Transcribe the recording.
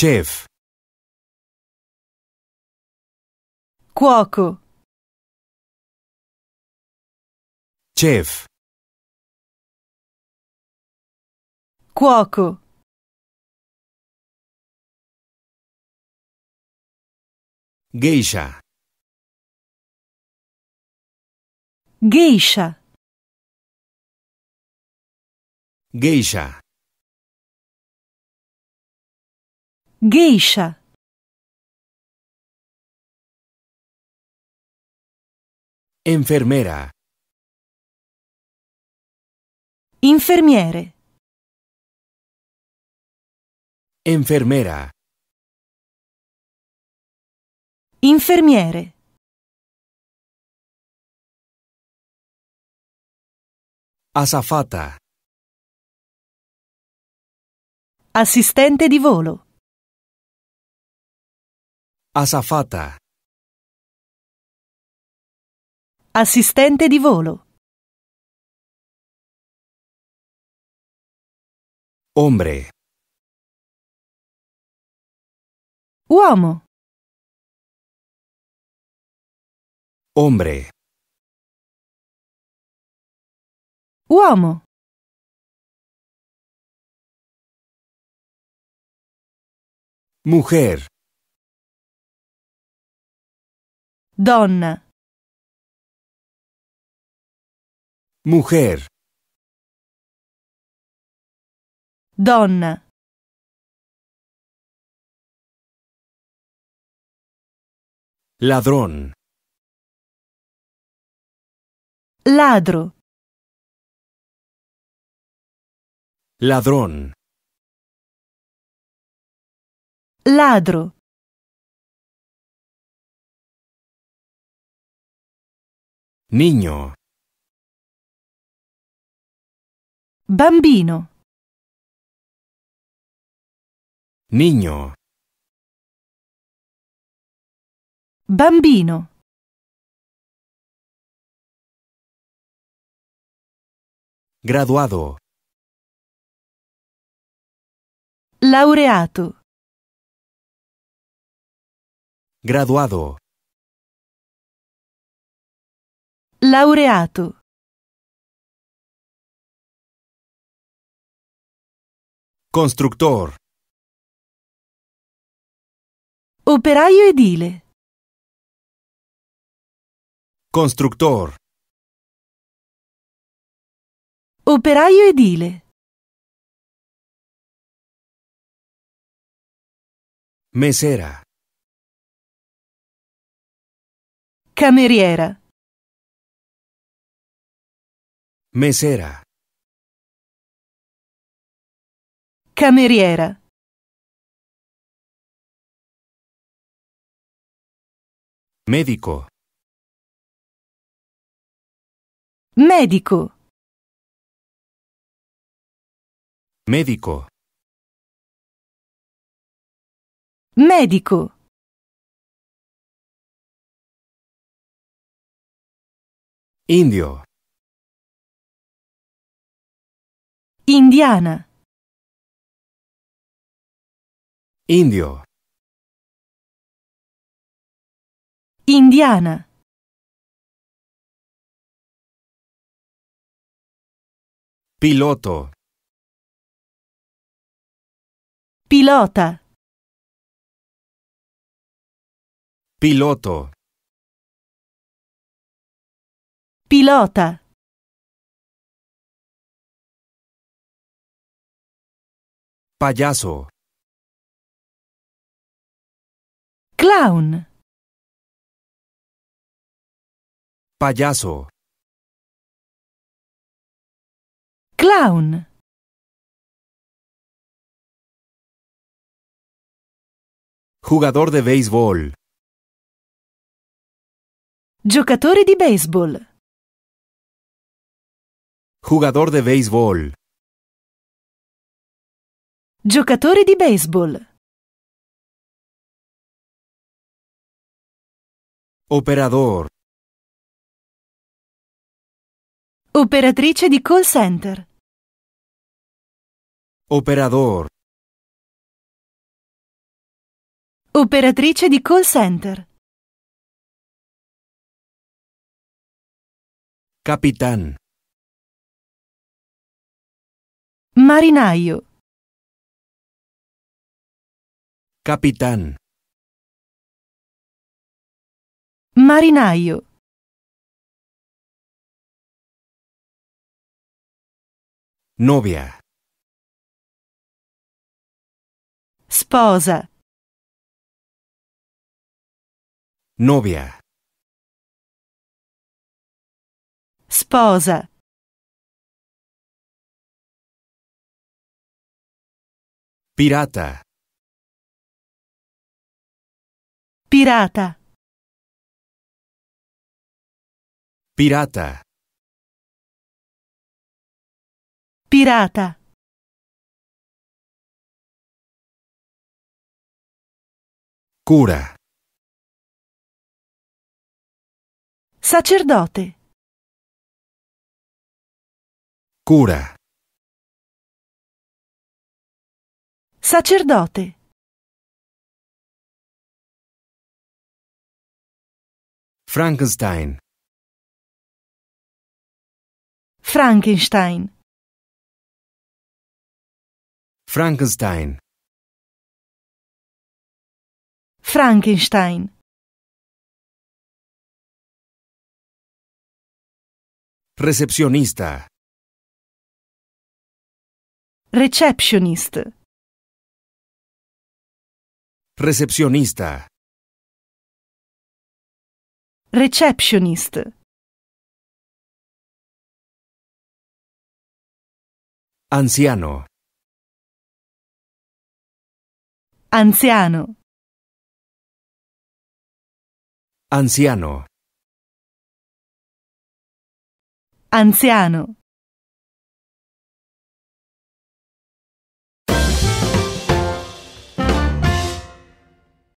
Chef. Cuoco. Chef. Cuoco. Geisha. Geisha. Geisha. Geisha. Enfermera. Infermiere. Enfermera. Infermiere. Azafata. Assistente di volo. Asafata. Assistente di volo. Hombre. Uomo. Hombre. Uomo. Mujer. Donna. Mujer. Donna. Ladrón. Ladro. Ladrón. Ladro. Niño. Bambino. Niño. Bambino. Graduado. Laureato. Graduado. Laureato. Constructor. Operaio edile. Constructor. Operaio edile. Mesera. Cameriera. Mesera. Cameriera. Medico. Medico. Medico. Medico. Indio. Indiana. Indio. Indiana. Piloto. Pilota. Piloto. Pilota. Payaso. Clown. Payaso. Clown. Jugador de béisbol. Giocatore di baseball. Jugador de béisbol. Giocatore di baseball. Operador. Operatrice di call center. Operador. Operatrice di call center. Capitan. Marinaio. Capitán. Marinaio. Novia. Sposa. Novia. Sposa. Pirata. Pirata. Pirata. Pirata. Cura. Sacerdote. Cura. Sacerdote. Frankenstein. Frankenstein. Frankenstein. Frankenstein. Recepcionista. Receptionist. Recepcionista. Receptionist. Anziano. Anziano. Anziano. Anziano.